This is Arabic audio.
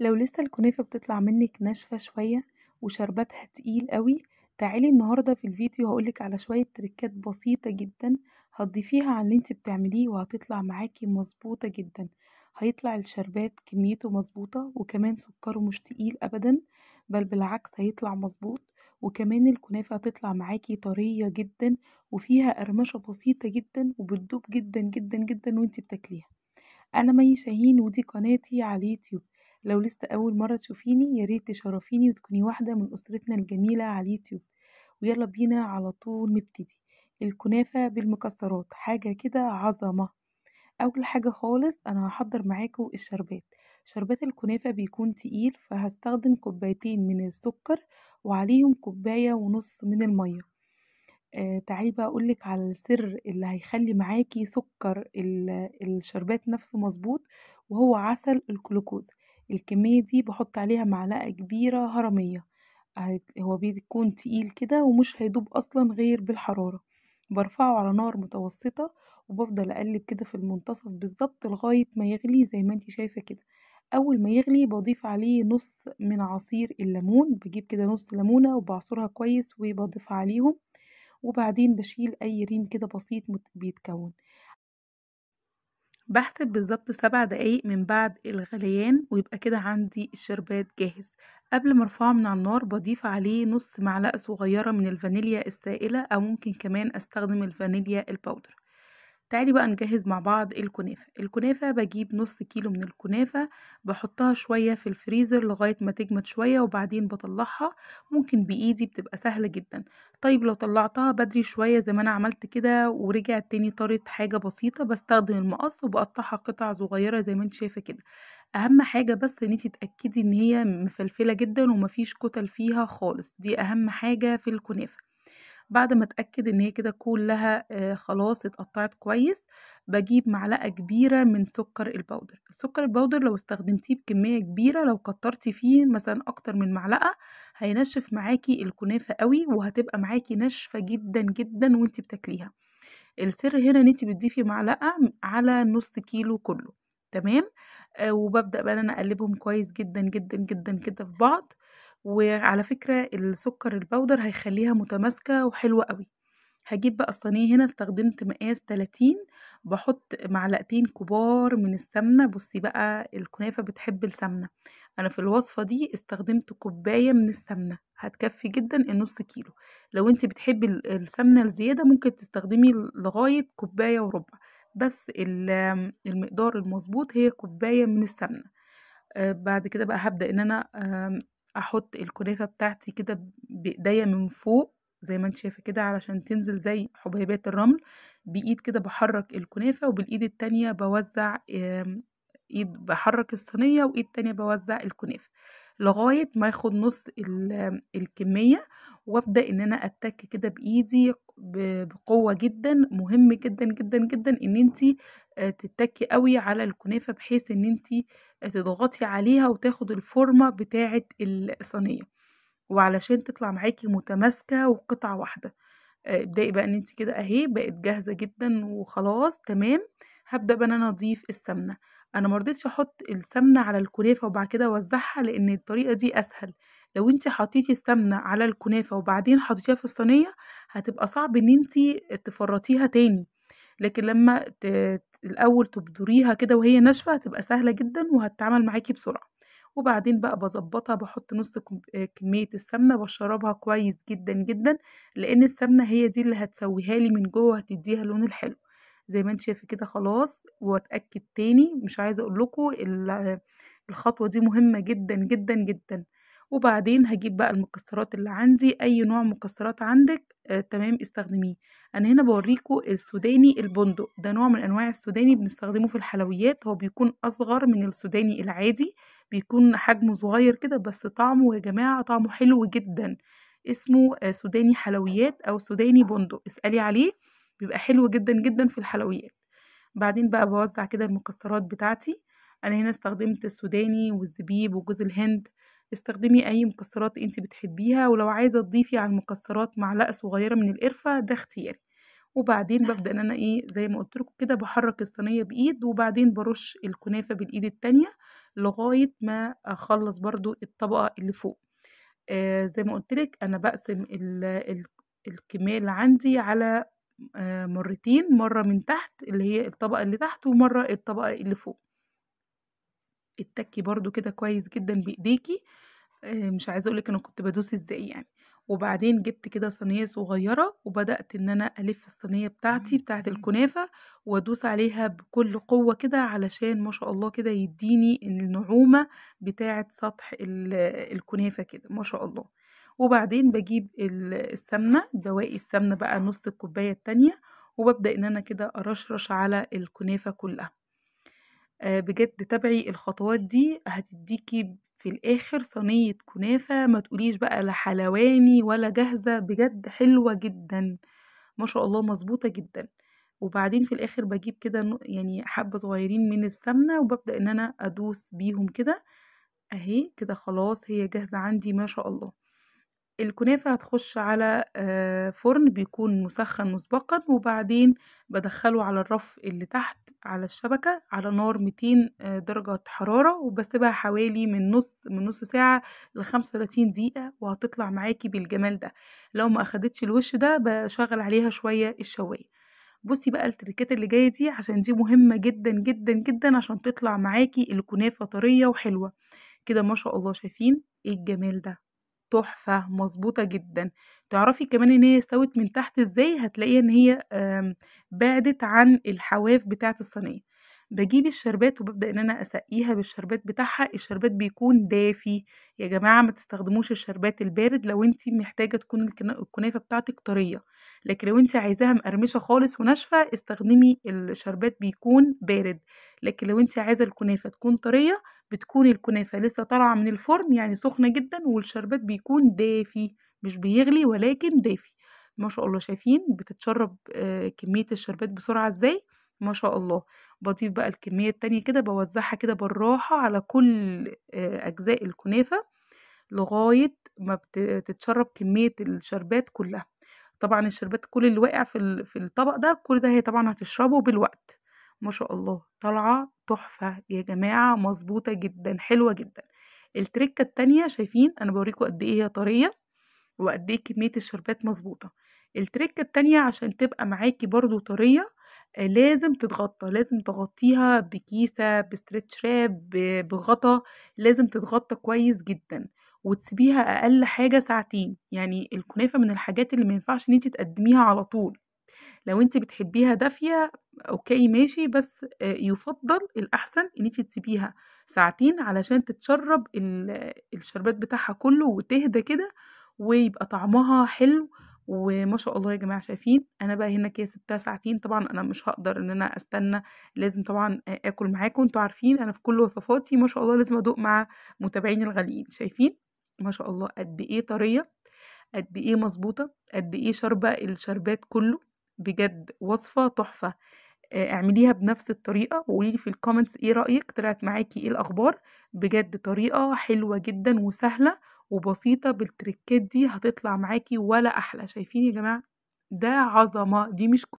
لو لسه الكنافة بتطلع منك ناشفة شوية وشربتها تقيل قوي تعالي النهاردة في الفيديو هقولك على شوية تريكات بسيطة جدا هتضيفيها على اللي انت بتعمليه وهتطلع معاكي مظبوطة جدا هيطلع الشربات كميته مظبوطة وكمان سكره مش تقيل أبدا بل بالعكس هيطلع مظبوط وكمان الكنافة هتطلع معاكي طرية جدا وفيها قرمشة بسيطة جدا وبتدوب جدا جدا جدا وانت بتاكليها أنا مي شاهين ودي قناتي على اليوتيوب لو لسه أول مرة تشوفيني ياريت تشرفيني وتكوني واحدة من أسرتنا الجميلة على اليوتيوب ويلا بينا على طول نبتدي الكنافة بالمكسرات حاجة كده عظمة أول حاجة خالص أنا هحضر معاكم الشربات شربات الكنافة بيكون تقيل فهستخدم كوبايتين من السكر وعليهم كوباية ونص من المية آه تعالي بقى أقولك على السر اللي هيخلي معاكي سكر الشربات نفسه مظبوط وهو عسل الجلوكوز الكمية دي بحط عليها معلقة كبيرة هرمية هو بيكون تقيل كده ومش هيدوب اصلا غير بالحرارة برفعه على نار متوسطة وبفضل اقلب كده في المنتصف بالظبط لغاية ما يغلي زي ما انتي شايفة كده اول ما يغلي بضيف عليه نص من عصير الليمون بجيب كده نص ليمونة وبعصرها كويس وبضيف عليهم وبعدين بشيل اي ريم كده بسيط بيتكون بحسب بالظبط سبع دقايق من بعد الغليان ويبقى كده عندي الشربات جاهز قبل ما ارفعه من على النار بضيف عليه نص معلقة صغيرة من الفانيليا السائلة او ممكن كمان استخدم الفانيليا الباودر تعالي بقى نجهز مع بعض الكنافة الكنافة بجيب نص كيلو من الكنافة بحطها شوية في الفريزر لغاية ما تجمد شوية وبعدين بطلعها ممكن بإيدي بتبقى سهلة جدا طيب لو طلعتها بدري شوية زي ما أنا عملت كده ورجعت تاني طارت حاجة بسيطة بستخدم المقص وبقطعها قطع صغيرة زي ما انت شايفة كده اهم حاجه بس ان انت تتاكدي ان هي مفلفله جدا ومفيش كتل فيها خالص دي اهم حاجه في الكنافه بعد ما اتاكد ان هي كده كلها آه، خلاص اتقطعت كويس بجيب معلقه كبيره من سكر البودر السكر البودر لو استخدمتيه بكميه كبيره لو كترتي فيه مثلا اكتر من معلقه هينشف معاكي الكنافه قوي وهتبقى معاكي ناشفه جدا جدا وانت بتاكليها السر هنا ان انت بتضيفي معلقه على نص كيلو كله تمام آه، وببدا بقى انا اقلبهم كويس جدا جدا جدا كده في بعض وعلى فكرة السكر البودر هيخليها متماسكة وحلوة قوي هجيب بقى الصينية هنا استخدمت مقاس 30 بحط معلقتين كبار من السمنة بصي بقى الكنافة بتحب السمنة أنا في الوصفة دي استخدمت كوباية من السمنة هتكفي جدا النص كيلو لو انت بتحبي السمنة الزيادة ممكن تستخدمي لغاية كوباية وربع بس المقدار المظبوط هي كوباية من السمنة آه، بعد كده بقى هبدأ ان انا احط الكنافه بتاعتي كده بايديا من فوق زي ما انت شايفه كده علشان تنزل زي حبيبات الرمل بايد كده بحرك الكنافه وبالايد التانية بوزع ايد بحرك الصينيه وايد تانية بوزع الكنافه لغايه ما اخد نص الكميه وابدا ان انا اتك كده بايدي بقوة جدا مهم جدا جدا جدا ان انت آه، تتكي قوي على الكنافة بحيث ان انت آه، تضغطي عليها وتاخد الفورمة بتاعة الصينية وعلشان تطلع معاكي متماسكة وقطعة واحدة آه، ابدأي بقى ان انت كده اهي بقت جاهزة جدا وخلاص تمام هبدأ بقى ان انا اضيف السمنة انا ما رضيتش احط السمنه على الكنافه وبعد كده اوزعها لان الطريقه دي اسهل لو انت حطيتي السمنه على الكنافه وبعدين حطيتيها في الصينيه هتبقى صعب ان انت تفرطيها تاني لكن لما ت... الاول تبدريها كده وهي ناشفه هتبقى سهله جدا وهتتعمل معاكي بسرعه وبعدين بقى بظبطها بحط نص آه، كمية السمنة بشربها كويس جدا جدا لأن السمنة هي دي اللي هتسويها لي من جوه هتديها اللون الحلو زي ما انت شايفه كده خلاص واتاكد تاني مش عايزه اقول لكم الخطوه دي مهمه جدا جدا جدا وبعدين هجيب بقى المكسرات اللي عندي اي نوع مكسرات عندك آه تمام استخدميه انا هنا بوريكم السوداني البندق ده نوع من انواع السوداني بنستخدمه في الحلويات هو بيكون اصغر من السوداني العادي بيكون حجمه صغير كده بس طعمه يا جماعه طعمه حلو جدا اسمه آه سوداني حلويات او سوداني بندق اسالي عليه بيبقى حلو جدا جدا في الحلويات بعدين بقى بوزع كده المكسرات بتاعتي انا هنا استخدمت السوداني والزبيب وجوز الهند استخدمي اي مكسرات انت بتحبيها ولو عايزه تضيفي على المكسرات معلقه صغيره من القرفه ده اختياري وبعدين ببدا ان انا ايه زي ما قلت لكم كده بحرك الصينيه بايد وبعدين برش الكنافه بالايد التانية لغايه ما اخلص برضو الطبقه اللي فوق آه زي ما قلت لك انا بقسم الكميه اللي عندي على آه، مرتين مرة من تحت اللي هي الطبقة اللي تحت ومرة الطبقة اللي فوق اتكي برضو كده كويس جدا بايديكي آه، مش عايزة اقولك انا كنت بدوس ازاي يعني وبعدين جبت كده صينية صغيرة وبدأت ان انا الف الصينية بتاعتي بتاعت الكنافة وادوس عليها بكل قوة كده علشان ما شاء الله كده يديني النعومة بتاعت سطح الكنافة كده ما شاء الله وبعدين بجيب السمنة بواقي السمنة بقى نص الكوباية التانية وببدأ ان انا كده ارشرش على الكنافة كلها آه، بجد تابعي الخطوات دي هتديكي في الاخر صينية كنافة ما تقوليش بقى لا حلواني ولا جاهزة بجد حلوة جدا ما شاء الله مظبوطة جدا وبعدين في الاخر بجيب كده يعني حبة صغيرين من السمنة وببدأ ان انا ادوس بيهم كده اهي كده خلاص هي جاهزة عندي ما شاء الله الكنافة هتخش على آه، فرن بيكون مسخن مسبقا وبعدين بدخله على الرف اللي تحت على الشبكة على نار 200 آه، درجة حرارة وبسيبها حوالي من نص من نص ساعة ل 35 دقيقة وهتطلع معاكي بالجمال ده لو ما أخدتش الوش ده بشغل عليها شوية الشواية بصي بقى التركات اللي جاية دي عشان دي مهمة جدا جدا جدا عشان تطلع معاكي الكنافة طرية وحلوة كده ما شاء الله شايفين ايه الجمال ده تحفة مظبوطة جدًا. تعرفي كمان إن هي استوت من تحت إزاي، هتلاقيها إن هي آمم، بعدت عن الحواف بتاعة الصينية. بجيب الشربات وببدأ إن أنا أسقيها بالشربات بتاعها، الشربات بيكون دافي، يا جماعة ما تستخدموش الشربات البارد لو أنتِ محتاجة تكون الكنافة بتاعتِك طرية، لكن لو أنتِ عايزاها مقرمشة خالص وناشفة استخدمي الشربات بيكون بارد، لكن لو أنتِ عايزة الكنافة تكون طرية بتكون الكنافة لسه طالعة من الفرن يعني سخنة جدا والشربات بيكون دافي مش بيغلي ولكن دافي ما شاء الله شايفين بتتشرب آه، كمية الشربات بسرعة ازاي ما شاء الله بضيف بقى الكمية التانية كده بوزعها كده بالراحة على كل آه، أجزاء الكنافة لغاية ما بتتشرب كمية الشربات كلها طبعا الشربات كل اللي واقع في الطبق ده كل ده هي طبعا هتشربه بالوقت ما شاء الله طالعة تحفة يا جماعة مظبوطة جدا حلوة جدا التركة التانية شايفين أنا بوريكم قد إيه هي طرية وقد إيه كمية الشربات مظبوطة التركة التانية عشان تبقى معاكي برضو طرية آه، لازم تتغطى لازم تغطيها بكيسة بستريتش راب بغطا لازم تتغطى كويس جدا وتسيبيها أقل حاجة ساعتين يعني الكنافة من الحاجات اللي مينفعش ان انت تقدميها على طول لو انت بتحبيها دافيه اوكي ماشي بس آه، يفضل الاحسن ان انت تسيبيها ساعتين علشان تتشرب الشربات بتاعها كله وتهدى كده ويبقى طعمها حلو وما شاء الله يا جماعه شايفين انا بقى هنا كده سبتها ساعتين طبعا انا مش هقدر ان انا استنى لازم طبعا آه، اكل معاكم انتوا عارفين انا في كل وصفاتي ما شاء الله لازم ادوق مع متابعيني الغاليين شايفين ما شاء الله قد ايه طريه قد ايه مظبوطه قد ايه شاربه الشربات كله بجد وصفة تحفة اعمليها بنفس الطريقة وقوليلي في الكومنتس ايه رأيك طلعت معاكي ايه الأخبار بجد طريقة حلوة جدا وسهلة وبسيطة بالتركات دي هتطلع معاكي ولا أحلى شايفين يا جماعة ده عظمة دي مش